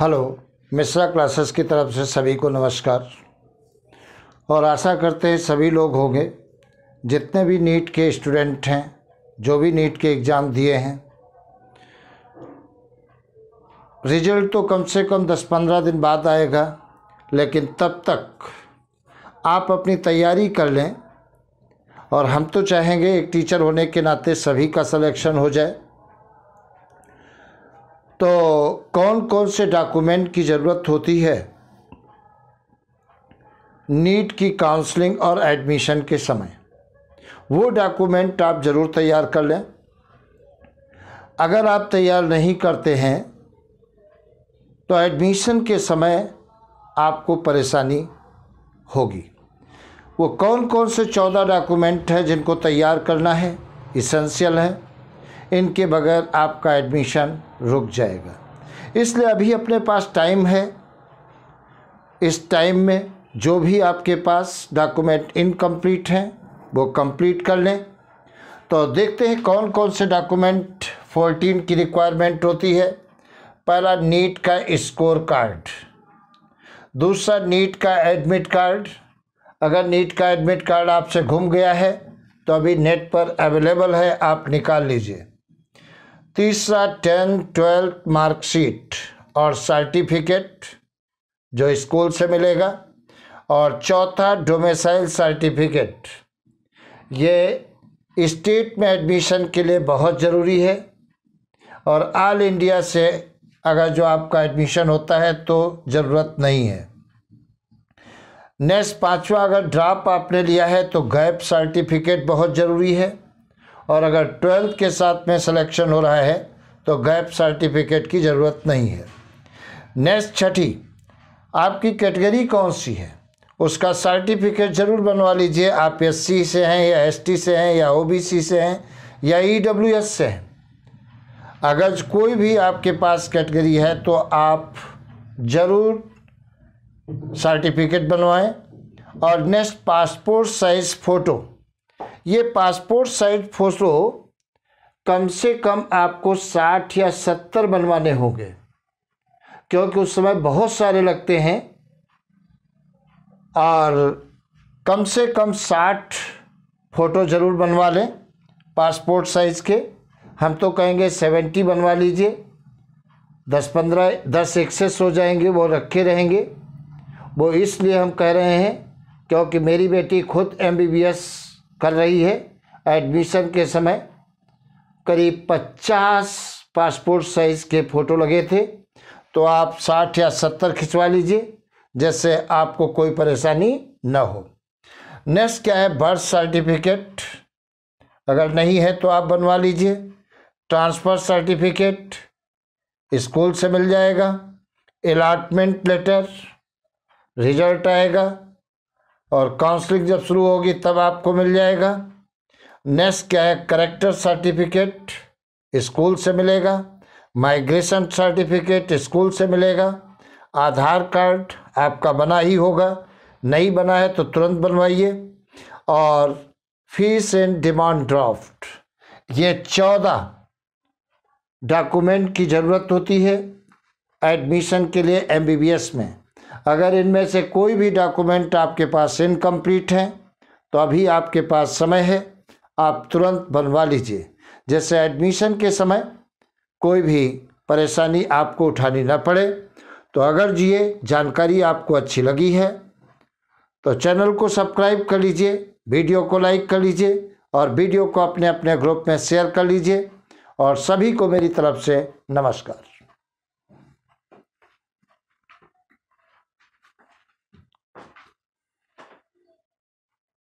hello Mishra classes की तरफ से सभी को नमस्कार और आशा करते हैं सभी लोग होंगे जितने भी नीट के स्टूडेंट हैं जो भी नीट के एग्ज़ाम दिए हैं रिजल्ट तो कम से कम दस पंद्रह दिन बाद आएगा लेकिन तब तक आप अपनी तैयारी कर लें और हम तो चाहेंगे एक टीचर होने के नाते सभी का सिलेक्शन हो जाए तो कौन कौन से डॉक्यूमेंट की ज़रूरत होती है नीट की काउंसलिंग और एडमिशन के समय वो डॉक्यूमेंट आप ज़रूर तैयार कर लें अगर आप तैयार नहीं करते हैं तो एडमिशन के समय आपको परेशानी होगी वो कौन कौन से चौदह डॉक्यूमेंट हैं जिनको तैयार करना है इसेंशियल है इनके बगैर आपका एडमिशन रुक जाएगा इसलिए अभी अपने पास टाइम है इस टाइम में जो भी आपके पास डॉक्यूमेंट इनकम्प्लीट हैं वो कंप्लीट कर लें तो देखते हैं कौन कौन से डॉक्यूमेंट 14 की रिक्वायरमेंट होती है पहला नीट का स्कोर कार्ड दूसरा नीट का एडमिट कार्ड अगर नीट का एडमिट कार्ड आपसे घूम गया है तो अभी नेट पर अवेलेबल है आप निकाल लीजिए तीसरा टेंथ ट्वेल्थ मार्कशीट और सर्टिफिकेट जो स्कूल से मिलेगा और चौथा डोमेसाइल सर्टिफिकेट ये स्टेट में एडमिशन के लिए बहुत ज़रूरी है और ऑल इंडिया से अगर जो आपका एडमिशन होता है तो ज़रूरत नहीं है नेक्स्ट पांचवा अगर ड्राप आपने लिया है तो गैप सर्टिफिकेट बहुत ज़रूरी है और अगर ट्वेल्थ के साथ में सिलेक्शन हो रहा है तो गैप सर्टिफिकेट की ज़रूरत नहीं है नेक्स्ट छठी आपकी कैटेगरी कौन सी है उसका सर्टिफिकेट ज़रूर बनवा लीजिए आप एस सी से हैं या एस टी से हैं या ओ बी सी से हैं या ई डब्ल्यू एस से हैं अगर कोई भी आपके पास कैटेगरी है तो आप ज़रूर सर्टिफिकेट बनवाएं और नेक्स्ट पासपोर्ट साइज़ फ़ोटो ये पासपोर्ट साइज फ़ोटो कम से कम आपको साठ या सत्तर बनवाने होंगे क्योंकि उस समय बहुत सारे लगते हैं और कम से कम साठ फ़ोटो ज़रूर बनवा लें पासपोर्ट साइज़ के हम तो कहेंगे सेवेंटी बनवा लीजिए दस पंद्रह दस एक्सेस हो जाएंगे वो रखे रहेंगे वो इसलिए हम कह रहे हैं क्योंकि मेरी बेटी खुद एम बी बी एस कर रही है एडमिशन के समय करीब पचास पासपोर्ट साइज़ के फ़ोटो लगे थे तो आप साठ या सत्तर खिंचवा लीजिए जिससे आपको कोई परेशानी न हो नेक्स्ट क्या है बर्थ सर्टिफिकेट अगर नहीं है तो आप बनवा लीजिए ट्रांसफ़र सर्टिफिकेट स्कूल से मिल जाएगा अलाटमेंट लेटर रिजल्ट आएगा और काउंसलिंग जब शुरू होगी तब आपको मिल जाएगा नेक्स्ट क्या है करेक्टर सर्टिफिकेट स्कूल से मिलेगा माइग्रेशन सर्टिफिकेट स्कूल से मिलेगा आधार कार्ड आपका बना ही होगा नहीं बना है तो तुरंत बनवाइए और फीस एंड डिमांड ड्राफ्ट ये चौदह डॉक्यूमेंट की ज़रूरत होती है एडमिशन के लिए एमबीबीएस में अगर इनमें से कोई भी डॉक्यूमेंट आपके पास इनकम्प्लीट हैं तो अभी आपके पास समय है आप तुरंत बनवा लीजिए जैसे एडमिशन के समय कोई भी परेशानी आपको उठानी ना पड़े तो अगर ये जानकारी आपको अच्छी लगी है तो चैनल को सब्सक्राइब कर लीजिए वीडियो को लाइक कर लीजिए और वीडियो को अपने अपने ग्रुप में शेयर कर लीजिए और सभी को मेरी तरफ से नमस्कार